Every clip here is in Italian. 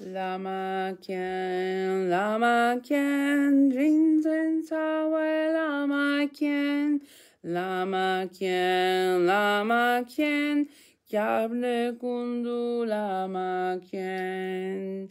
Lama Ken, Lama Ken, Jinzen Sawe, Lama Ken, Lama Ken, Lama Ken, Kyable Kundu, Lama Ken.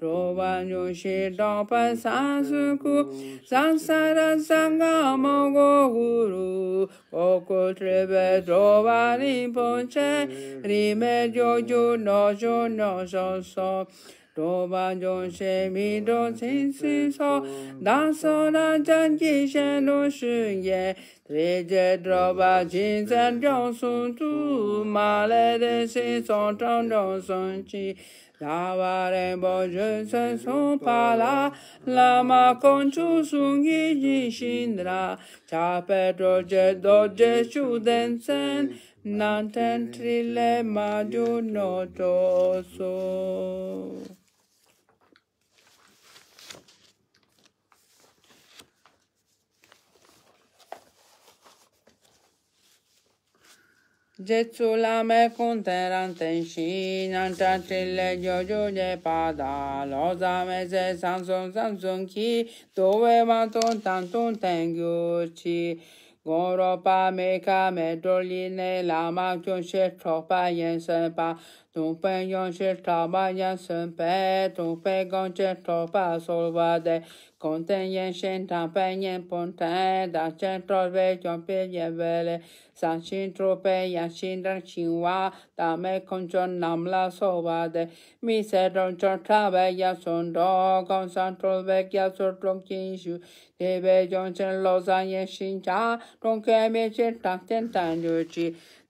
罗巴牛舌当菩萨，孙库桑萨拉桑嘎玛果咕噜，波库特贝罗巴林波切，里梅牛牛牛牛牛嗦嗦，罗巴牛舌米多青青嗦，达嗦拉赞吉祥罗顺耶，提杰罗巴金赞两速度，马来的西藏长隆神奇。Davare boje sen son pala, lama conchu sungi ji shindra, cha pedro je doje shudensen, nanten trile maju noto so. Gezzulame punterante shina tracile gioju de pada loza meze samson samson ki dove mantun tantun tengyuchi goropa meka medoline lama kyun she tropa yensen pa tōng pēng yōng shē tā bā yāng sēng pē, tōng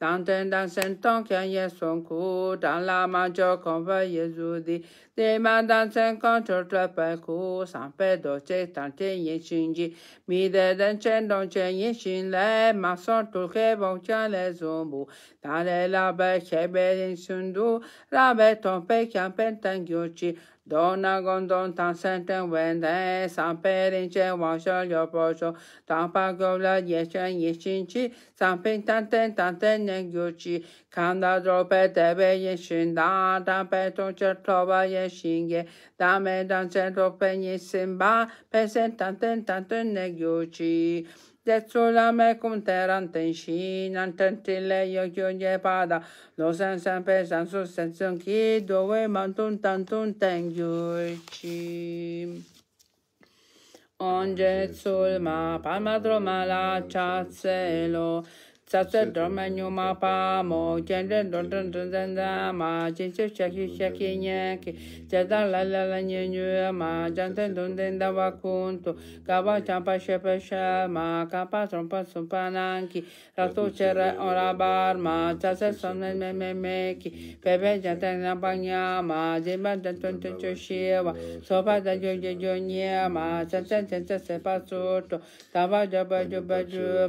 当真当生当看见耶稣的，当拉马焦克发现耶稣的。Te mandan tsen kong chol tra pai ku san pe che tang ten yin shing ji. Mi de den chen dong le ma son tu ke le zon bu. Ta la be che be rin sun ton pe kyan pen tang gyo chi. Do na gong dong wen de san pe rin chen wang shol yo po la ye chen yin shing chi san pe tang ten tang ten nen gyo chi. Kan da zro pe de be yin shing da tang pe che tro ba shinge dame dan zen ropen yisim ba pesen tanten tanten negyuchi Detsula me cum teran tenshin, antentile yo gyonye pada, lo sen sen pe sen su sen sen ki, dove mantun tantun tengyuchi. Ongetsul ma palmadro malaccia cielo, Satsa dharma nyuma pa mo, chen ten ton ten ten ten ten ma, chen chep shakhi shakhi la la la nye ma, chen ton ten ten kun tu, ka chan pa she pa ma, ka pa tron pa sun pa ma, me me ma, ten ton ten wa, nye ma, chen ten su tu,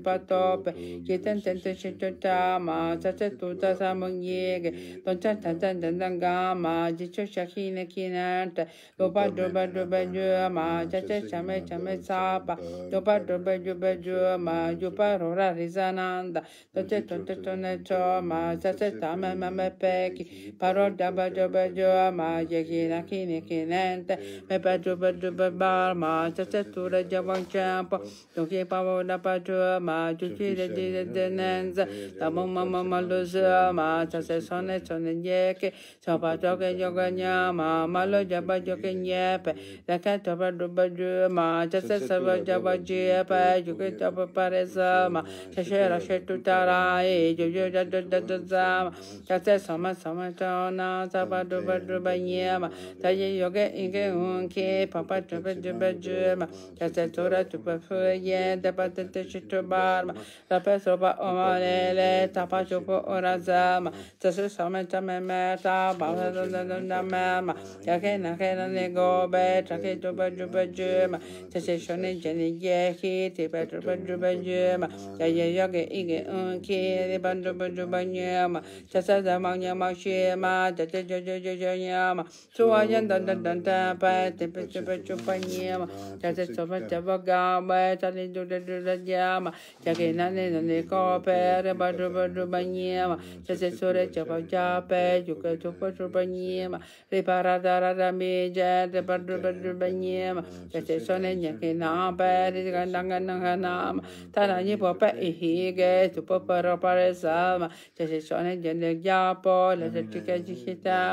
ma, patop kitan tenten shintuta ma sacha tuta samung yeg toncha tantan tantan ga ma jicho shaki na kinant lopa doba doba ju ma chacha chame chame sapa doba doba juba ju ma juba rora rizananda toncha tonta tona cho ma sacha tama mama peki paro daba doba ju ma yegi na kini kinant mepa doba doba bar ma chacha tura jabang champo Doki pavo na pa ma ma chu chi de di de de nen za ta mo ma ma ma lu sa ma cha se so ne so ne ye ke so pa cho ke yo ke nya ma ma lo ja ba jo ke nye pe da ka to ba do ba ju ma cha se sa ba ja ba ji pe ju ke to ba pa re sa ma cha she ra she tu ta ra e ju ju ja do da da za ma cha se so ma so ma cha na sa ba do ba do ba nye ma ta ye yo ke in ke un ke pa pa to ba ju ba ju ma cha se to ra tu pa fu ye da ba te te shi tu ba Dharma, la o oh, razama oh, me da Petropa Omalele, Tapachupo Orazama, Tasu Sameta Memeta, Bhavadana Mama, Yakena Kena Negobe, Takituba Juba Juma, Tasishoni Jenny Yeki, Tipetruba Juba Juma, Yayogi Igi Unki, Ribanduba Juba Nyama, Tasadama Nyama Shima, Tatajajaja Nyama, Suayan Dandan Tapa, Tipetuba Chupa ta Tasu Sameta Vagama, Talidu Dudajama, chake nane nane ko pe re ba ru ba ru ba nye ma cha se so re cha pa cha pe ju ka chu pa chu pa nye ma re pa ra da ra da mi ja re ba ru ba ru ba nye ma cha se ne ke na pe re ga na ga na ma ta ra po pe i hi ge tu po pa ra pa re sa ma cha se ne ne po la ta chi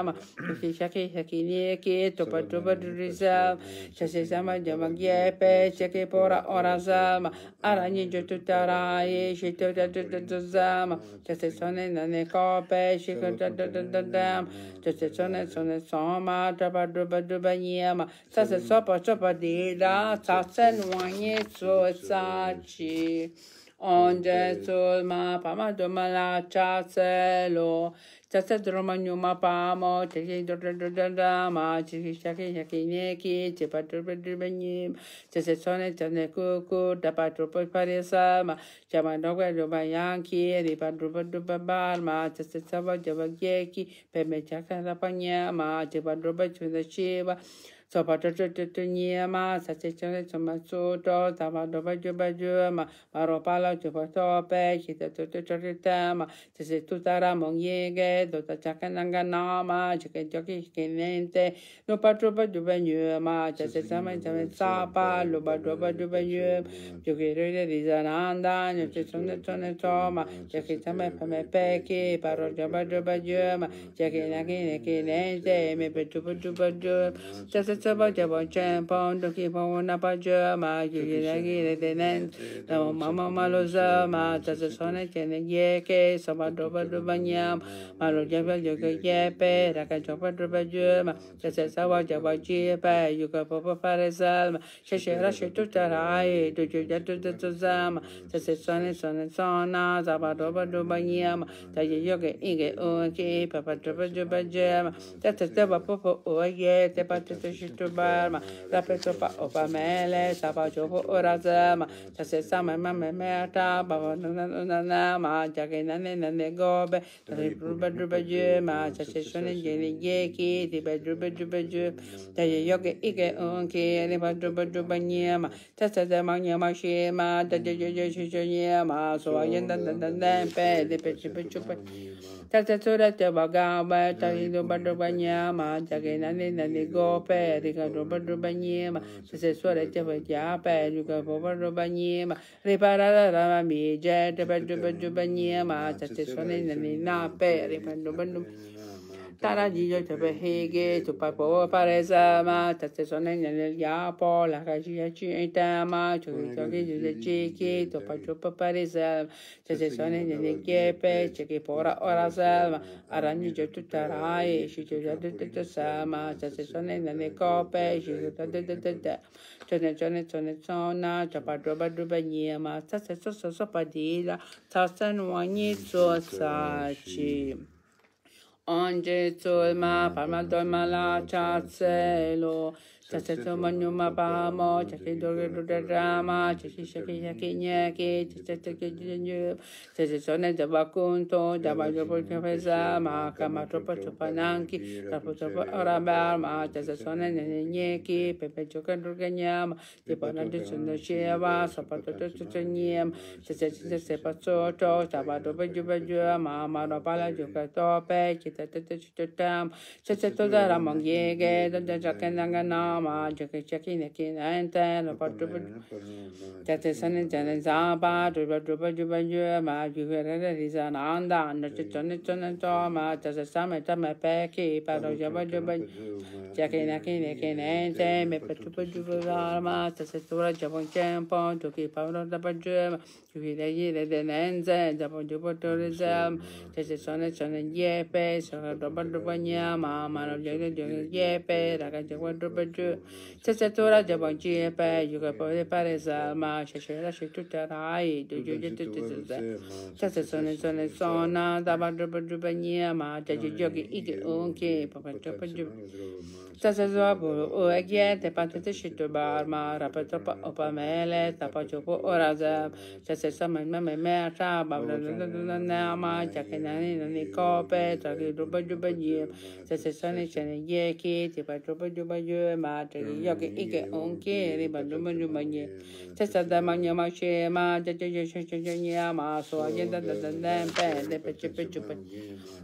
ma tu chi cha ke ha ki ne ke tu pa ri sa cha se sa ma ma pe ke ora sa ma ara nye jo tu raye shi tu tu tu tu tu zama che se sone nane kope shi tu tu tu tu tu dam che se se sopa sopa di da sa se nuanye su sa chi onde ma pa ma Tsa-tsa-troma-nyuma-pamo, tsa-chi-do-do-do-da-da, ne ki pa do do ni ne ne ku ku da pa pa sa ma ma ba ki pa do do ba ba ma ja ba ki pe me cha ka pa nya ma pa do ba chi so pa ta ta ta ni ma sa se cha le so ma so to ta ma do ba ju ba ju ma ma ro pa la ju pa to pe chi ta ta ta ta ta ma se se tu ta ra mong ye ge do ta cha ka nang ga na ma ju ke jo ki ke nen te no pa tro ba ju ba nyu ma cha se sa ma cha me sa pa lo ba do ba ju ba nyu ju ke re re di za na nda nyu che so ne so ne so ma cha ke cha me pa me pe ki pa ro ju ba ju ba ju ma cha ke na ke ne ke nen te me pe tu ba ju ba ju cha se sa ba cha ba chen pon do ki pon na pa ja ma ki ki na ki de de nen na ma ma ma lo za ma ta sa so ne chen ne ye ke sa ba do ba do ba nyam ma lo ja ba jo ke ye pe ra ka jo ba do ba ju ma ta sa sa ba cha ba ji pa yu ka pa pa pa re sal ma she she ra she tu ta ra e do ju ja tu ta tu za ma ta sa so ne so ne so na za ba do ba do ba nyam ta ye yo ke i ke o ke pa pa do ba do ba ja ma ta ta ta ba po po o ye te pa ta ta she și tu barma, la pe tu pa o pa mele, sa pa jo po ora zama, sa se sa me ma me me ta, pa pa na na na na ma, ja ke na ne na ne gobe, ta se druba druba ju ma, sa se shone je ne je ki, ti pe druba druba ju, ta je yo ke ike un ki, ne pa druba druba nye ma, ta se de ma nye ma shi ma, ta je je je shi shi nye ma, so a yen da da da pe, de pe chi pe chu pe. Tatasura te bagamba, tahido badrubanyama, jaginani nani gope, rigado badrubanyama, sessuale te vediape, rigado badrubanyama, riparara rama mi, jet, badrubanyama, sessuale nani nape, ripando badrubanyama. Taradillo, Tepehege, Tupapo, Paresama, Tatesonegna nel Iapo, la Cagia Cintama, Ciocchi di Cicchi, Tupacupa Paresama, Tatesonegna nel Chiepe, Cecchipora Orasama, Araniggio Tutarai, Ciccia Tutasama, Tatesonegna nel Cope, Ciccia Tutasama, Cione Cione Cione Zona, Ciapadroba Drubaniama, Tatesososopadi, Tasanuani Zosaci on Gesù il ma parma il dolma la ciazzelo. Chachato manyuma pamo, chachato rama, chachishaki hakinyaki, chachaki jinyu, chachato ne dabakunto, dabajopo kafezama, kamatopo chupananki, kapotopo orabarma, chachato ne nenyeki, pepe chokandruganyama, tipanante sundosheva, sapatoto chuchanyem, chachato sepachoto, tabadopo jubajuma, maropala jukatope, chitatate chuchotam, chachato daramangyege, dadajakanangana, che Magic, Jackie, Nicky, Nantan, Apatubit, Tatasan, Janet Zaba, Juba Juba Juba Juma, Juvera is an Anda, and the Chitoniton and Toma, Tasasam, Tama Paki, Pado Juba Juba, Jackie, Nicky, Nicky, Nantan, Mepatupa Juba, Tasatura, Japon Champo, Tuki Pavlo Dabajum, Juvira Yere, then Enzen, Japon Juba Tourism, Tasasan, Chan, Yepe, Sora Juba Juba Nyama, Man of Jagger, Yepe, Ragaja Juba Juba. Cezzatura di Abangie, peggio che poi pare salma, c'è c'è la c'è tutta rai, c'è sono sono sono, da vado per giubania, ma c'è c'è giochi i che unchi, poi c'è poi giù. C'è c'è dopo, o è chiede, parte c'è c'è tu barma, rapa troppa o pamele, tapa c'è po ora c'è c'è sama in me me c'è, babla non ne ama, c'è che nani non ne cope, c'è che giubania, c'è c'è sono c'è ne gli che, ti faccio poi giubania, ma cioè, eh, ma che yo ke ike onke re ba lu ma lu ma ye te da ma nya ma she ma te te ye she ma so a ye da da da da pe de pe che pe chu pe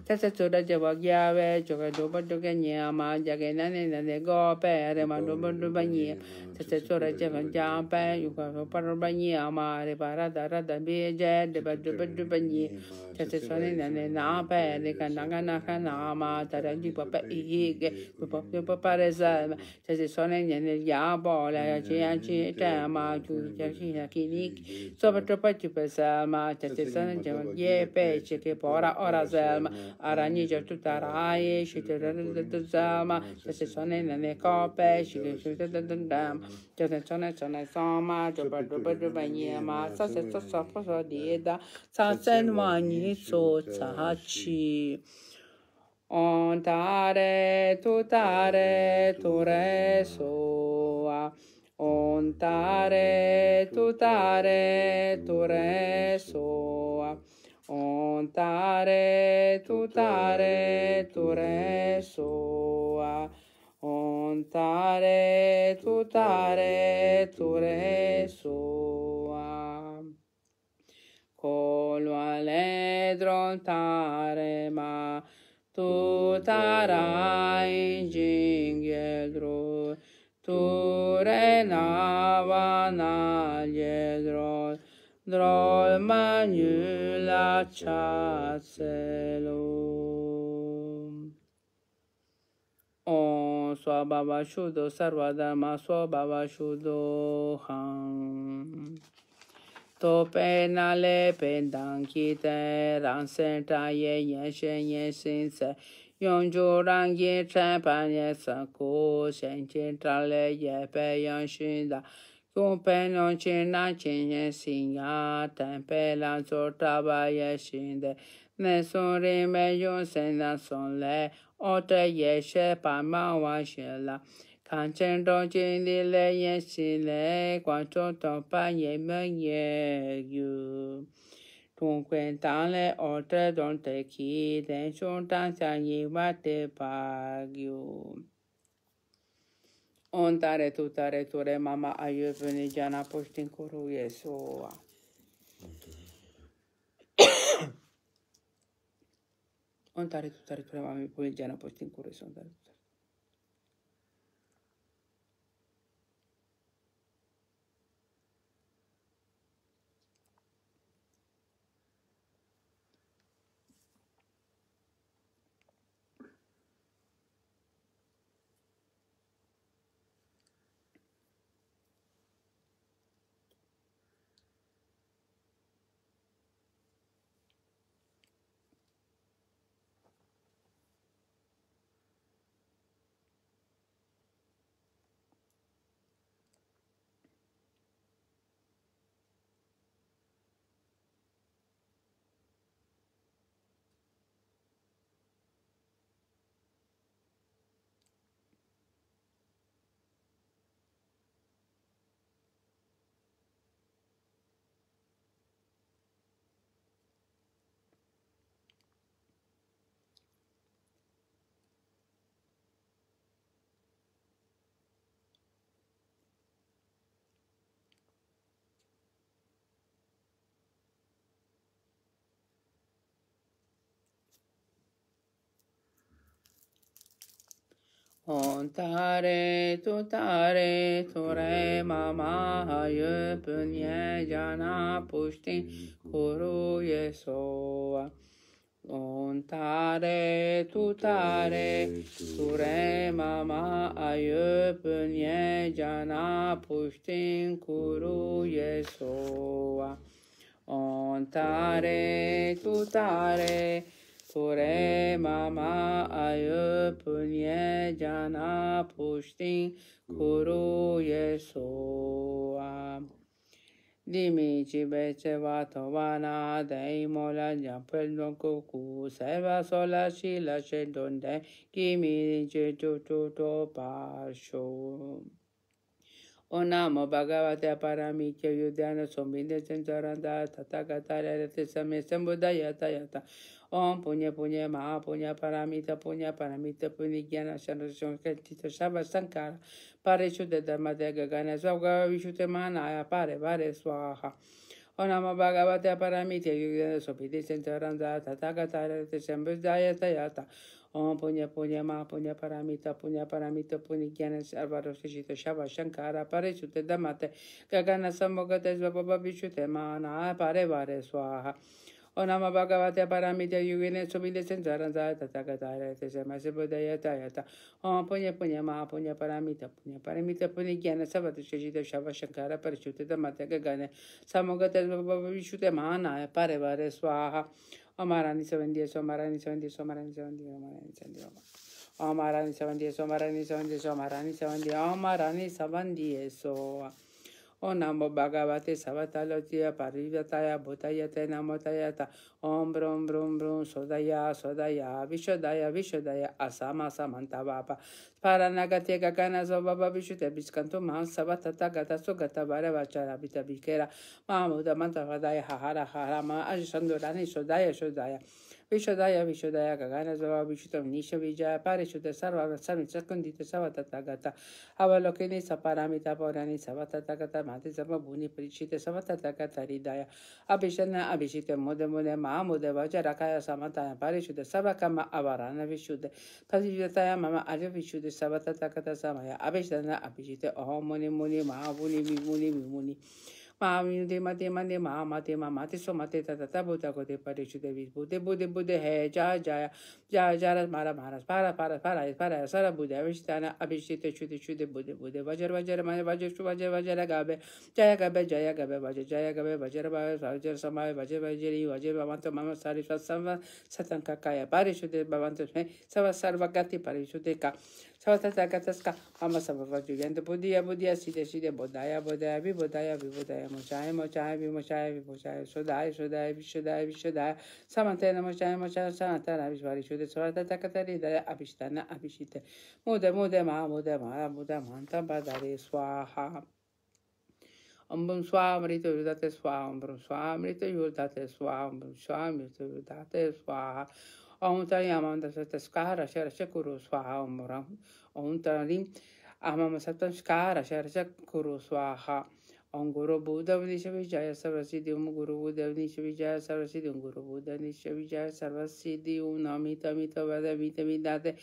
te sa so da je wa ya we cho ka do ba do ke nya ma ja ke na ne na ne go pe re ma do ba do ba ye te sa so da je va ja pe yu ka so pa ro ba nya ma re ba ra da ra da be je de ba do ba do ba ye te sa so ne na ne na pe re ka na ga na ka na ma ta ra ji pa pe ye ke pa pa pa pa re sa te zi sone nyane yaa bao la ya chi yaa chi taa chi yaa ki ni soba trupa chupa saa maa cha chi sone chama pe chi ki po ora selma, ara nyi cha tu taa raa ye shi tu ra ra ra tu saa maa cha chi sone nyane ka pe shi ki shi ta ta ta ta maa cha chi sone sone saa maa trupa trupa trupa nyi sa se sa sa po so di da sa sen maa nyi so cha chi Ontare tutare ture sua. Ontare tutare ture sua. Ontare tutare ture sua. Ontare tutare ture sua. Colo aledrontare ma tu tu tarai re tutaraigin jedro, turenavana jedro, drol manula chaselum. Om Swabhavashuddho Sarvadharma Swabhavashuddho Ham. to pe na le pe dang ki te rang sen ta ye ye shen ye sin se yong ju rang ye che pa ye sa ku shen chi tra le ye pe yong shun da ku pe no chi na chi ye sin ya ten pe la zo ta ba ye shin de me sun ri me yong sen na son le o te ye she pa ma wa she la Kanchen dojen di tare tu tare mama ayu veni jana poștin curu Yesua. On tare tutare tare mama ayu veni jana poștin curu Yesua. On tare tu tare tu re mama hayu punye jana pushti kuru yesoa. On tare tu tare tu re mama hayu punye jana pushti kuru yesoa. On tare tu tare tu Sore mama ayu punye jana pushtin kuru Yesua. Dimici becevato vana dei mola giappel don cucu serva sola scila scendonde chi mi dice tutto pascio. ओ नमो भगवते परमीक्ष युद्धान सोमिंद चंचरंद तथा कथा समय संबुद यत ओम पुण्य पुण्य महापुण्य परमित पुण्य परमित पुण्य ज्ञान शन संकृत शव संकार पारे शुद्ध धर्म दे गगन स्व गिशुत मान आया पारे पारे स्वाहा ओ नमो भगवते परमीक्ष युद्धान सोमिंद चंचरंद तथा कथा समय संबुद यत यता ओम पुण्य पुण्य मा पुण्य परामित पुण्य परामित पुण्य ज्ञान सर्वरोषित शव शंकर परिशुत दमत गगन सम्मुगत स्वपविशुत माना परे वारे स्वाहा O nama bhagavate paramita yugine sumide sansaran zayata tagatara tesama sibudaya tayata. Om punya punya maha punya paramita punya paramita punya gyana savata shajita shava shankara parishutita matya gagane samogata bhava vishuta mahanaya parivare swaha. amarani sabandieso amarani sabandieso amarani sabandieso amarani sabandieso amarani sabandieso amarani sabandieso amarani sabandieso amarani sabandieso amarani sabandieso ओ नमो भगवते सवतलोचिय परिव्यताया भूतयते नमोतयत ॐ ब्रूं ब्रूं ब्रूं सुदया सुदया विशुदय विशुदय असम असमन्त वाप स्फरनगत्य गगनसोभव विशुते बिस्कन्तु मां सव तथा गतसु गतवरवचरभितभिकेर मामुदमन्तहृदय हर हर मा अजसन्दुरानि सुदय सुदय विशुदय विशुदय गगन स्वभाव विशुद निशबीज परिशुद्ध सर्व समित सकुंदित सव तथागत अवलोकिनी सपरामित पौराणी सव तथागत माति सब भूनि परीक्षित सव तथागत हरिदय अभिषन्न अभिषित मुद मुद मा मुद वज रखाय समतय परिशुद्ध सव कम अवरण विशुद्ध प्रतिशुदय मम अज विशुद्ध सव तथागत समय अभिषन्न अभिषित ओम मुनि मुनि मा मुनि विमुनि विमुनि मामी दे मते मने मा मते मा मते सो मते तता बुद्ध को दे परिशु देवी बुद्धे बुद्धे बुद्ध है जा जाया जा जा रस मारा महाराज पारा पारा पारा पारा सर बुद्ध अभिषिताना अभिषित शुद्ध शुद्ध बुद्धे बुद्धे वजर वजर मन वजर वजर वजर गाबे जय गबे जय गबे वजर जय गबे वजर वजर समाय वजर वजरी वजर भवंत मम सारी सत्सम सतंका काय परिशुद्ध भवंत में सर्व सर्वगति परिशुद्ध का चौथा ताकत का हम समर्पक जुगेंद्र बुद्धिया बुद्धिया सीधे सीधे बोधाया बोधाया भी बोधाया भी बोधाया मोचाए मोचाए भी मोचाए भी मोचाए शोधाय शोधाय विशोधाय विशोधाय समते न मोचाए मोचाए सनातन अभिश्वारी शुद्ध स्वरत ताकत हृदय अभिष्ठान अभिषित मोदय मोदय महा मोदय महा मोदय महांता बधारे स्वाहा अम्बुम स्वामृत युदाते स्वाहा अम्बुम स्वामृत युदाते स्वाहा अम्बुम स्वामृत युदाते स्वाहा ओं तयामां दशतस्कार शरश कुरु स्वाहा ओमरं ओं तरीं अहमं सप्तस्कार शरश कुरु स्वाहा ओं गुरु भूदवनीश विजय सर्वसिद्धि ओं गुरु भूदवनीश विजय सर्वसिद्धि ओं गुरु भूदवनीश विजय सर्वसिद्धि ओं अमित अमित वद अमित अमिदाते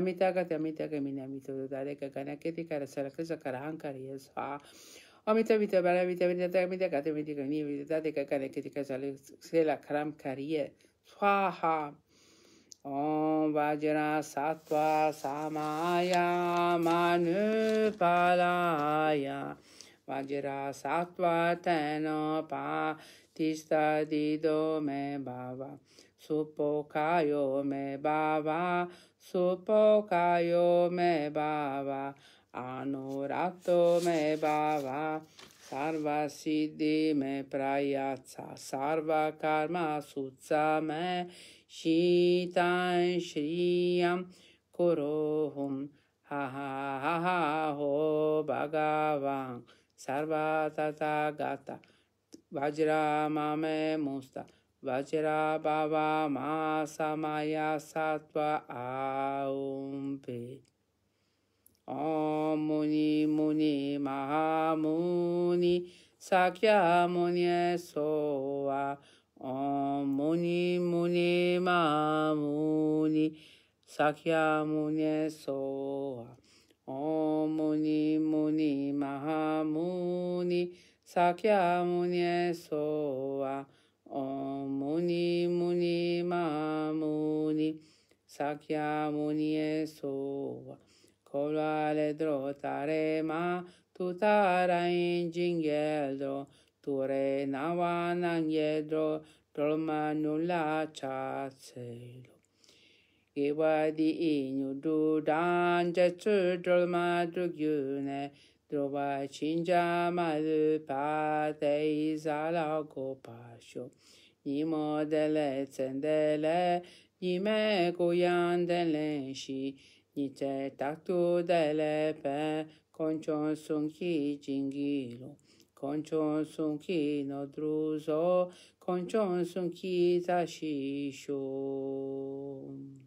अमितागत अमित गमिन अमित दादे गगन केति कर सरक सकरांकर स्वाहा अमित अमित बल अमित अमित अमित गत अमित गणि अमित दादे गगन केति कर सरक से लखराम करिए स्वाहा ॐ वज्रा सत्त्वा समाया मनुपालाय वज्रा सत्त्वा तेनोपातिस्तदिदो मे भावा सुपोकायो मे भावा सुपोकायो मे बाबा अनुरातो मे बाबा सर्वसिद्धि मे प्रयात्सा सर्वकर्मा सुत्सा मे शीतां श्रियां कुरोहुं हा हा हा हो भगवां सर्वतथा गता वज्रा ममे मुस्ता वज्रा बाबा मा समया सत्व आऊं पे ॐ मुनि मुनि महामुनि सख्या मुनि सोवा ॐ मुनि Sakyamune Soa. Om Muni Muni Mahamuni Sakyamune Soa. Om Muni Muni Mahamuni Sakyamuni Soha. Kolale drotare ma tutara in gingheldro, ture navanangedro, Nulla chacelo. Ki wa di i nyu du dan ja chu drol ma drug yu ne ma lu pa te i za la go pa shu Ni mo de le tsen de le Ni me go yan de le shi Ni te tak tu de le pe Kon chon sun ki jingi lo Kon chon sun ki no dru zo Kon chon sun ki ta shi shu